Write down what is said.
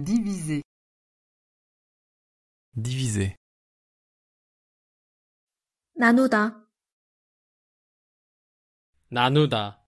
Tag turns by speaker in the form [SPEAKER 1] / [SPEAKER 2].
[SPEAKER 1] divisé
[SPEAKER 2] diviser
[SPEAKER 1] 나누다
[SPEAKER 2] 나누다